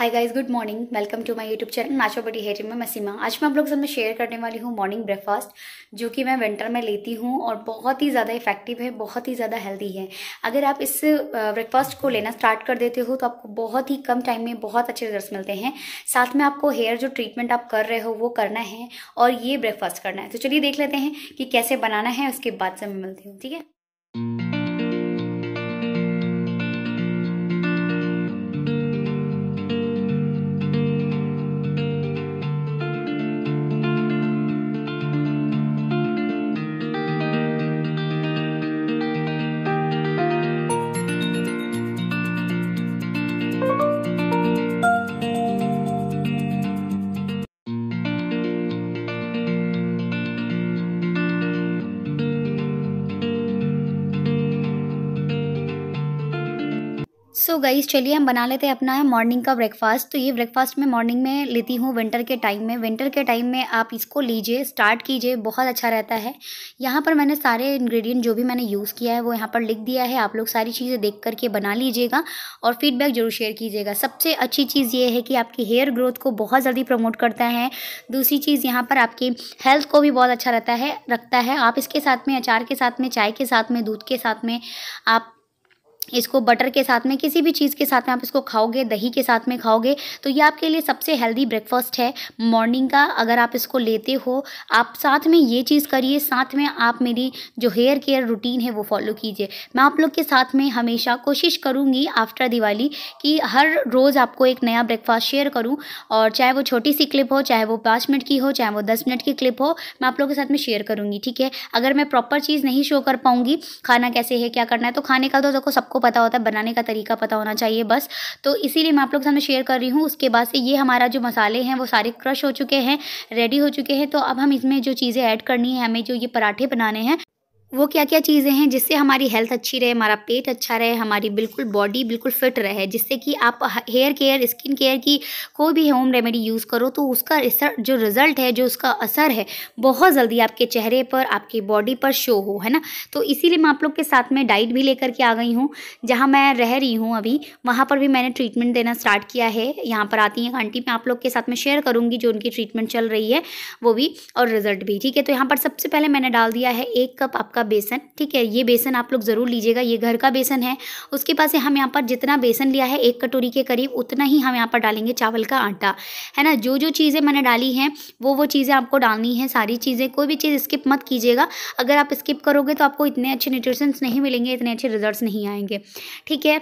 hi guys good morning welcome to my YouTube channel नाचो बटी हेरी में मैं सीमा आज मैं आप लोग सब शेयर करने वाली हूँ मॉर्निंग ब्रेकफास्ट जो कि मैं विंटर में लेती हूँ और बहुत ही ज़्यादा इफेक्टिव है बहुत ही ज़्यादा हेल्दी है अगर आप इस ब्रेकफास्ट को लेना स्टार्ट कर देते हो तो आपको बहुत ही कम टाइम में बहुत अच्छे रिजल्ट मिलते हैं साथ में आपको हेयर जो ट्रीटमेंट आप कर रहे हो वो करना है और ये ब्रेकफास्ट करना है तो चलिए देख लेते हैं कि कैसे बनाना है उसके बाद से मैं मिलती हूँ ठीक है सो so गाइस चलिए हम बना लेते हैं अपना मॉर्निंग का ब्रेकफास्ट तो ये ब्रेकफास्ट मैं मॉर्निंग में लेती हूँ विंटर के टाइम में विंटर के टाइम में आप इसको लीजिए स्टार्ट कीजिए बहुत अच्छा रहता है यहाँ पर मैंने सारे इंग्रेडिएंट जो भी मैंने यूज़ किया है वो यहाँ पर लिख दिया है आप लोग सारी चीज़ें देख करके बना लीजिएगा और फीडबैक ज़रूर शेयर कीजिएगा सबसे अच्छी चीज़ ये है कि आपकी हेयर ग्रोथ को बहुत जल्दी प्रमोट करता है दूसरी चीज़ यहाँ पर आपकी हेल्थ को भी बहुत अच्छा रहता है रखता है आप इसके साथ में अचार के साथ में चाय के साथ में दूध के साथ में आप इसको बटर के साथ में किसी भी चीज़ के साथ में आप इसको खाओगे दही के साथ में खाओगे तो ये आपके लिए सबसे हेल्दी ब्रेकफास्ट है मॉर्निंग का अगर आप इसको लेते हो आप साथ में ये चीज़ करिए साथ में आप मेरी जो हेयर केयर रूटीन है वो फॉलो कीजिए मैं आप लोग के साथ में हमेशा कोशिश करूँगी आफ्टर दिवाली कि हर रोज़ आपको एक नया ब्रेकफास्ट शेयर करूँ और चाहे वो छोटी सी क्लिप हो चाहे वो पाँच मिनट की हो चाहे वो दस मिनट की क्लिप हो मैं आप लोग के साथ में शेयर करूँगी ठीक है अगर मैं प्रॉपर चीज़ नहीं शो कर पाऊँगी खाना कैसे है क्या करना है तो खाने का तो देखो सबको पता होता है बनाने का तरीका पता होना चाहिए बस तो इसीलिए मैं आप लोग सामने शेयर कर रही हूँ उसके बाद से ये हमारा जो मसाले हैं वो सारे क्रश हो चुके हैं रेडी हो चुके हैं तो अब हम इसमें जो चीज़ें ऐड करनी है हमें जो ये पराठे बनाने हैं वो क्या क्या चीज़ें हैं जिससे हमारी हेल्थ अच्छी रहे हमारा पेट अच्छा रहे हमारी बिल्कुल बॉडी बिल्कुल फिट रहे जिससे कि आप हेयर केयर स्किन केयर की कोई भी होम रेमेडी यूज़ करो तो उसका जो रिज़ल्ट है जो उसका असर है बहुत जल्दी आपके चेहरे पर आपकी बॉडी पर शो हो है ना तो इसीलिए मैं आप लोग के साथ में डाइट भी लेकर के आ गई हूँ जहाँ मैं रह रही हूँ अभी वहाँ पर भी मैंने ट्रीटमेंट देना स्टार्ट किया है यहाँ पर आती हैं आंटी मैं आप लोग के साथ में शेयर करूँगी जो उनकी ट्रीटमेंट चल रही है वो भी और रिज़ल्ट भी ठीक है तो यहाँ पर सबसे पहले मैंने डाल दिया है एक कप आपका आपका बेसन ठीक है ये बेसन आप लोग ज़रूर लीजिएगा ये घर का बेसन है उसके पास हम यहाँ पर जितना बेसन लिया है एक कटोरी के करीब उतना ही हम यहाँ पर डालेंगे चावल का आटा है ना जो जो चीज़ें मैंने डाली हैं वो वो चीज़ें आपको डालनी है सारी चीज़ें कोई भी चीज़ स्किप मत कीजिएगा अगर आप स्किप करोगे तो आपको इतने अच्छे न्यूट्रिशंस नहीं मिलेंगे इतने अच्छे रिजल्ट नहीं आएंगे ठीक है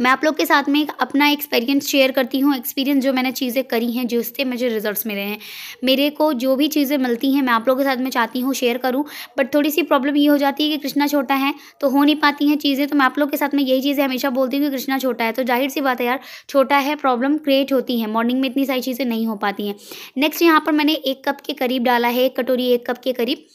मैं आप लोग के साथ में एक अपना एक्सपीरियंस शेयर करती हूँ एक्सपीरियंस जो मैंने चीज़ें करी हैं जिससे मुझे रिजल्ट्स मिले हैं मेरे को जो भी चीज़ें मिलती हैं मैं आप लोगों के साथ में चाहती हूँ शेयर करूँ बट थोड़ी सी प्रॉब्लम ये हो जाती है कि कृष्णा छोटा है तो हो नहीं पाती हैं चीज़ें तो मैं आप लोग के साथ में यही चीज़ें हमेशा बोलती हूँ कि कृष्णा छोटा है तो जाहिर सी बात है यार छोटा है प्रॉब्लम क्रिएट होती है मॉर्निंग में इतनी सारी चीज़ें नहीं हो पाती हैं नेक्स्ट यहाँ पर मैंने एक कप के करीब डाला है एक कटोरी एक कप के करीब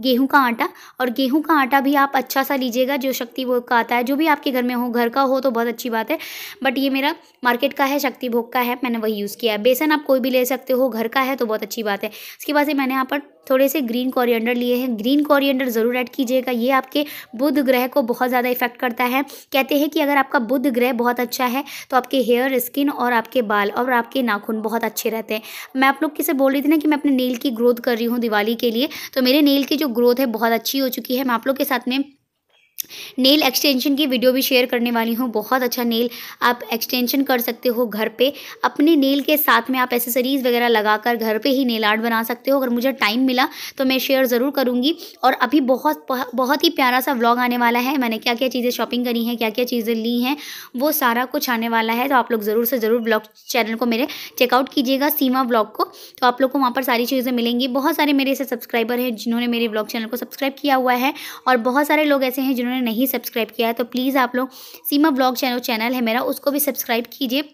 गेहूं का आटा और गेहूं का आटा भी आप अच्छा सा लीजिएगा जो शक्ति भोग का आता है जो भी आपके घर में हो घर का हो तो बहुत अच्छी बात है बट ये मेरा मार्केट का है शक्ति भोग का है मैंने वही यूज़ किया है बेसन आप कोई भी ले सकते हो घर का है तो बहुत अच्छी बात है उसके बाद से मैंने यहाँ पर थोड़े से ग्रीन कॉरिएंडर लिए हैं ग्रीन कॉरिएंडर ज़रूर ऐड कीजिएगा ये आपके बुध ग्रह को बहुत ज़्यादा इफेक्ट करता है कहते हैं कि अगर आपका बुध ग्रह बहुत अच्छा है तो आपके हेयर स्किन और आपके बाल और आपके नाखून बहुत अच्छे रहते हैं मैं आप लोग किसे बोल रही थी ना कि मैं अपने नेल की ग्रोथ कर रही हूँ दिवाली के लिए तो मेरे नेल की जो ग्रोथ है बहुत अच्छी हो चुकी है मैं आप लोग के साथ में नेल एक्सटेंशन की वीडियो भी शेयर करने वाली हूँ बहुत अच्छा नेल आप एक्सटेंशन कर सकते हो घर पे अपने नेल के साथ में आप एसेसरीज़ वगैरह लगाकर घर पे ही नेल आर्ट बना सकते हो अगर मुझे टाइम मिला तो मैं शेयर ज़रूर करूँगी और अभी बहुत बहुत ही प्यारा सा व्लॉग आने वाला है मैंने क्या क्या चीज़ें शॉपिंग करी हैं क्या क्या चीज़ें ली हैं वो सारा कुछ आने वाला है तो आप लोग ज़रूर से ज़रूर ब्लॉग चैनल को मेरे चेकआउट कीजिएगा सीमा ब्लॉग को तो आप लोग को वहाँ पर सारी चीज़ें मिलेंगी बहुत सारे मेरे ऐसे सब्सक्राइबर हैं जिन्होंने मेरे ब्लॉग चैनल को सब्सक्राइब किया हुआ है और बहुत सारे लोग ऐसे हैं जिन्होंने जिन्होंने नहीं सब्सक्राइब किया है तो प्लीज़ आप लोग सीमा ब्लॉग चैनल चैनल है मेरा उसको भी सब्सक्राइब कीजिए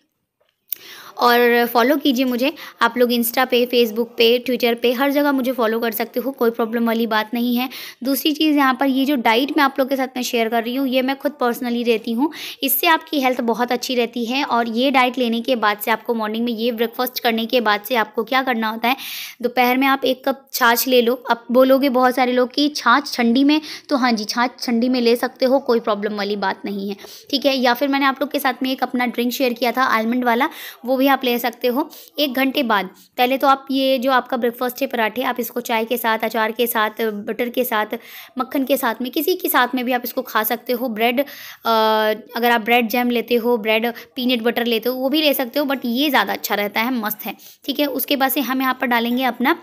और फॉलो कीजिए मुझे आप लोग इंस्टा पे फेसबुक पे ट्विटर पे हर जगह मुझे फॉलो कर सकते हो कोई प्रॉब्लम वाली बात नहीं है दूसरी चीज़ यहाँ पर ये जो डाइट मैं आप लोग के साथ में शेयर कर रही हूँ ये मैं खुद पर्सनली रहती हूँ इससे आपकी हेल्थ बहुत अच्छी रहती है और ये डाइट लेने के बाद से आपको मॉर्निंग में ये ब्रेकफास्ट करने के बाद से आपको क्या करना होता है दोपहर में आप एक कप छाछ ले लो अब बोलोगे बहुत सारे लोग कि छाछ ठंडी में तो हाँ जी छाछ ठंडी में ले सकते हो कोई प्रॉब्लम वाली बात नहीं है ठीक है या फिर मैंने आप लोग के साथ में एक अपना ड्रिंक शेयर किया था आलमंड वाला वो भी भी आप ले सकते हो एक घंटे बाद पहले तो आप ये जो आपका ब्रेकफास्ट है पराठे आप इसको चाय के साथ अचार के साथ बटर के साथ मक्खन के साथ में किसी के साथ में भी आप इसको खा सकते हो ब्रेड अगर आप ब्रेड जैम लेते हो ब्रेड पीनट बटर लेते हो वो भी ले सकते हो बट ये ज़्यादा अच्छा रहता है मस्त है ठीक है उसके बाद से हम यहाँ पर डालेंगे अपना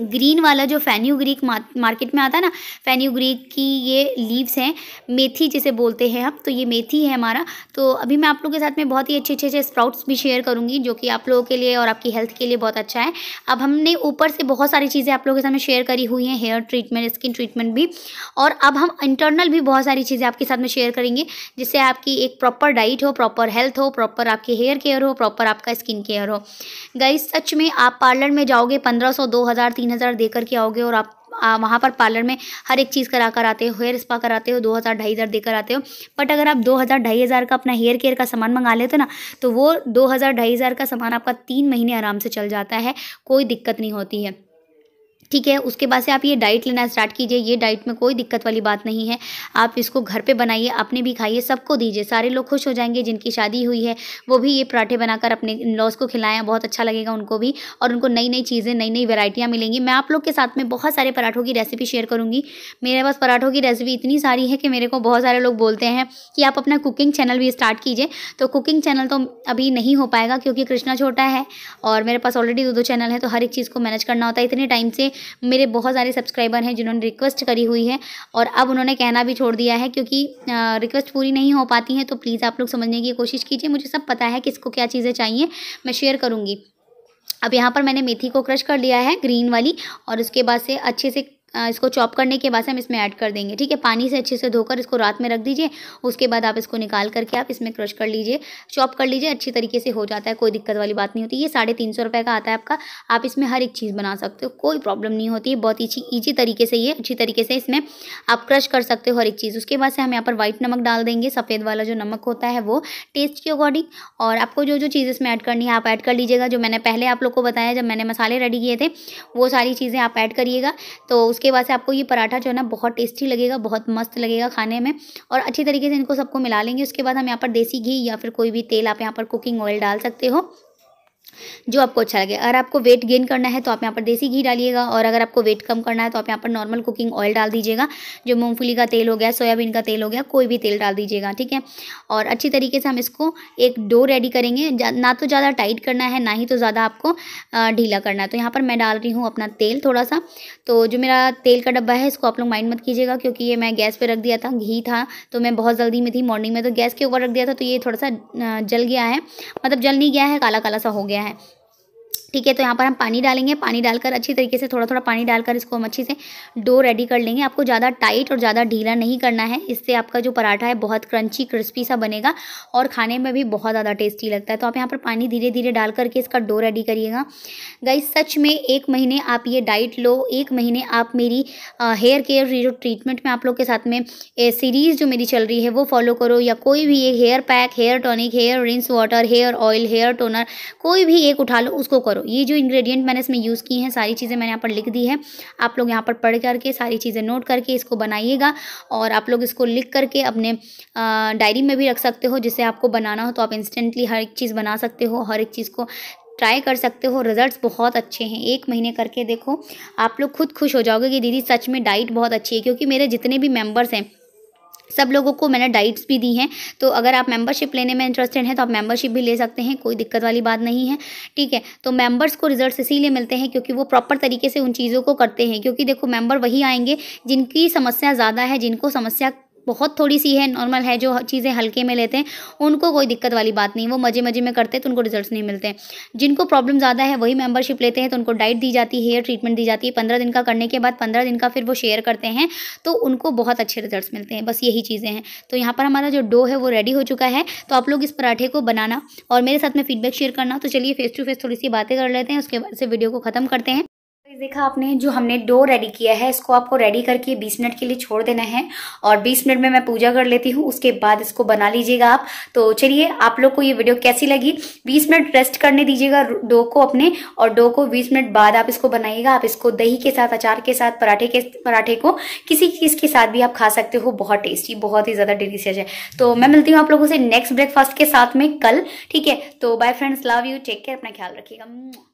ग्रीन वाला जो ग्रीक मार्केट में आता है ना ग्रीक की ये लीव्स हैं मेथी जिसे बोलते हैं हम तो ये मेथी है हमारा तो अभी मैं आप लोगों के साथ में बहुत ही अच्छे अच्छे अच्छे स्प्राउट्स भी शेयर करूँगी जो कि आप लोगों के लिए और आपकी हेल्थ के लिए बहुत अच्छा है अब हमने ऊपर से बहुत सारी चीज़ें आप लोगों के साथ में शेयर करी हुई हैं हेयर ट्रीटमेंट स्किन ट्रीटमेंट भी और अब हम इंटरनल भी बहुत सारी चीज़ें आपके साथ में शेयर करेंगे जिससे आपकी एक प्रॉपर डाइट हो प्रॉपर हेल्थ हो प्रॉपर आपके हेयर केयर हो प्रॉपर आपका स्किन केयर हो गई सच में आप पार्लर में जाओगे पंद्रह सौ दो हज़ार तीन हज़ार दे करके आओगे और आप आ, वहाँ पर पार्लर में हर एक चीज़ करा कर आते हो हेयर स्पा कराते हो दो हज़ार ढाई हज़ार देकर आते हो बट अगर आप दो हज़ार ढाई हज़ार का अपना हेयर केयर का सामान मंगा लेते हो ना तो वो दो हज़ार ढाई हज़ार का सामान आपका तीन महीने आराम से चल जाता है कोई दिक्कत नहीं होती है ठीक है उसके बाद से आप ये डाइट लेना स्टार्ट कीजिए ये डाइट में कोई दिक्कत वाली बात नहीं है आप इसको घर पे बनाइए अपने भी खाइए सबको दीजिए सारे लोग खुश हो जाएंगे जिनकी शादी हुई है वो भी ये पराठे बनाकर अपने इन लॉज को खिलाएं बहुत अच्छा लगेगा उनको भी और उनको नई नई चीज़ें नई नई वेराइटियाँ मिलेंगी मैं आप लोग के साथ में बहुत सारे पराठों की रेसिपी शेयर करूँगी मेरे पास पराठों की रेसिपी इतनी सारी है कि मेरे को बहुत सारे लोग बोलते हैं कि आप अपना कुकिंग चैनल भी स्टार्ट कीजिए तो कुकिंग चैनल तो अभी नहीं हो पाएगा क्योंकि कृष्णा छोटा है और मेरे पास ऑलरेडी दो दो चैनल है तो हर एक चीज़ को मैनेज करना होता है इतने टाइम से मेरे बहुत सारे सब्सक्राइबर हैं जिन्होंने रिक्वेस्ट करी हुई है और अब उन्होंने कहना भी छोड़ दिया है क्योंकि रिक्वेस्ट पूरी नहीं हो पाती हैं तो प्लीज़ आप लोग समझने की कोशिश कीजिए मुझे सब पता है किसको क्या चीज़ें चाहिए मैं शेयर करूँगी अब यहाँ पर मैंने मेथी को क्रश कर लिया है ग्रीन वाली और उसके बाद से अच्छे से इसको चॉप करने के बाद हम इसमें ऐड कर देंगे ठीक है पानी से अच्छे से धोकर इसको रात में रख दीजिए उसके बाद आप इसको निकाल करके आप इसमें क्रश कर लीजिए चॉप कर लीजिए अच्छी तरीके से हो जाता है कोई दिक्कत वाली बात नहीं होती ये साढ़े तीन सौ रुपये का आता है आपका आप इसमें हर एक चीज़ बना सकते हो कोई प्रॉब्लम नहीं होती है बहुत ही ईजी तरीके से ये अच्छी तरीके से इसमें आप क्रश कर सकते हो हर एक चीज़ उसके बाद से हम यहाँ पर व्हाइट नमक डाल देंगे सफ़ेद वाला जो नमक होता है वो टेस्ट के अकॉर्डिंग और आपको जो जो चीज़ इसमें ऐड करनी है आप ऐड कर लीजिएगा जो मैंने पहले आप लोग को बताया जब मैंने मसाले रेडी किए थे वो सारी चीज़ें आप ऐड करिएगा तो उसके बाद से आपको ये पराठा जो है ना बहुत टेस्टी लगेगा बहुत मस्त लगेगा खाने में और अच्छी तरीके से इनको सबको मिला लेंगे उसके बाद हम यहाँ पर देसी घी या फिर कोई भी तेल आप यहाँ पर कुकिंग ऑयल डाल सकते हो जो आपको अच्छा लगे अगर आपको वेट गेन करना है तो आप यहाँ पर देसी घी डालिएगा और अगर आपको वेट कम करना है तो आप यहाँ पर नॉर्मल कुकिंग ऑयल डाल दीजिएगा जो मूँगफली का तेल हो गया सोयाबीन का तेल हो गया कोई भी तेल डाल दीजिएगा ठीक है और अच्छी तरीके से हम इसको एक डो रेडी करेंगे ना तो ज़्यादा टाइट करना है ना ही तो ज़्यादा आपको ढीला करना है तो यहाँ पर मैं डाल रही हूँ अपना तेल थोड़ा सा तो जो मेरा तेल का डब्बा है इसको आप लोग माइंड मत कीजिएगा क्योंकि ये मैं गैस पर रख दिया था घी था तो मैं बहुत जल्दी में थी मॉर्निंग में तो गैस के ऊपर रख दिया था तो ये थोड़ा सा जल गया है मतलब जल नहीं गया है काला काला सा हो गया है ra ठीक है तो यहाँ पर हम पानी डालेंगे पानी डालकर अच्छी तरीके से थोड़ा थोड़ा पानी डालकर इसको हम अच्छे से डो रेडी कर लेंगे आपको ज़्यादा टाइट और ज़्यादा ढीला नहीं करना है इससे आपका जो पराठा है बहुत क्रंची क्रिस्पी सा बनेगा और खाने में भी बहुत ज़्यादा टेस्टी लगता है तो आप यहाँ पर पानी धीरे धीरे डाल करके इसका डो रेडी करिएगा गई सच में एक महीने आप ये डाइट लो एक महीने आप मेरी हेयर केयर जो ट्रीटमेंट में आप लोग के साथ में सीरीज़ जो मेरी चल रही है वो फॉलो करो या कोई भी एक hair pack hair tonic hair rinse water hair oil hair toner कोई भी एक उठा लो उसको करो ये जो इंग्रेडिएंट मैंने इसमें यूज़ की हैं सारी चीज़ें मैंने यहाँ पर लिख दी है आप लोग यहाँ पर पढ़ करके सारी चीज़ें नोट करके इसको बनाइएगा और आप लोग इसको लिख करके अपने डायरी में भी रख सकते हो जिसे आपको बनाना हो तो आप इंस्टेंटली हर एक चीज़ बना सकते हो हर एक चीज़ को ट्राई कर सकते हो रिजल्ट्स बहुत अच्छे हैं एक महीने करके देखो आप लोग खुद खुश हो जाओगे कि दीदी सच में डाइट बहुत अच्छी है क्योंकि मेरे जितने भी मेम्बर्स हैं सब लोगों को मैंने डाइट्स भी दी हैं तो अगर आप मेंबरशिप लेने में इंटरेस्टेड हैं तो आप मेंबरशिप भी ले सकते हैं कोई दिक्कत वाली बात नहीं है ठीक है तो मेंबर्स को रिजल्ट्स इसीलिए मिलते हैं क्योंकि वो प्रॉपर तरीके से उन चीज़ों को करते हैं क्योंकि देखो मेंबर वही आएंगे जिनकी समस्या ज़्यादा है जिनको समस्या बहुत थोड़ी सी है नॉर्मल है जो चीज़ें हल्के में लेते हैं उनको कोई दिक्कत वाली बात नहीं वो मज़े मज़े में करते हैं तो उनको रिजल्ट नहीं मिलते हैं जिनको प्रॉब्लम ज़्यादा है वही मेम्बरशिप लेते हैं तो उनको डाइट दी जाती है हेयर ट्रीटमेंट दी जाती है पंद्रह दिन का करने के बाद पंद्रह दिन का फिर वो शेयर करते हैं तो उनको बहुत अच्छे रिजल्ट मिलते हैं बस यही चीज़ें हैं तो यहाँ पर हमारा जो डो है वो रेडी हो चुका है तो आप लोग इस पराठे को बनाना और मेरे साथ में फीडबैक शेयर करना तो चलिए फेस टू फेस थोड़ी सी बातें कर लेते हैं उसके बाद से वीडियो को ख़त्म करते हैं गाइस देखा आपने जो हमने डो रेडी किया है इसको आपको रेडी करके 20 मिनट के लिए छोड़ देना है और 20 मिनट में मैं पूजा कर लेती हूँ उसके बाद इसको बना लीजिएगा आप तो चलिए आप लोग को ये वीडियो कैसी लगी 20 मिनट रेस्ट करने दीजिएगा डो को अपने और डो को 20 मिनट बाद आप इसको बनाइएगा आप इसको दही के साथ अचार के साथ पराठे के पराठे को किसी चीज़ के साथ भी आप खा सकते हो बहुत टेस्टी बहुत ही ज़्यादा डिलीशियस है तो मैं मिलती हूँ आप लोगों से नेक्स्ट ब्रेकफास्ट के साथ में कल ठीक है तो bye friends love you take care अपना ख्याल रखिएगा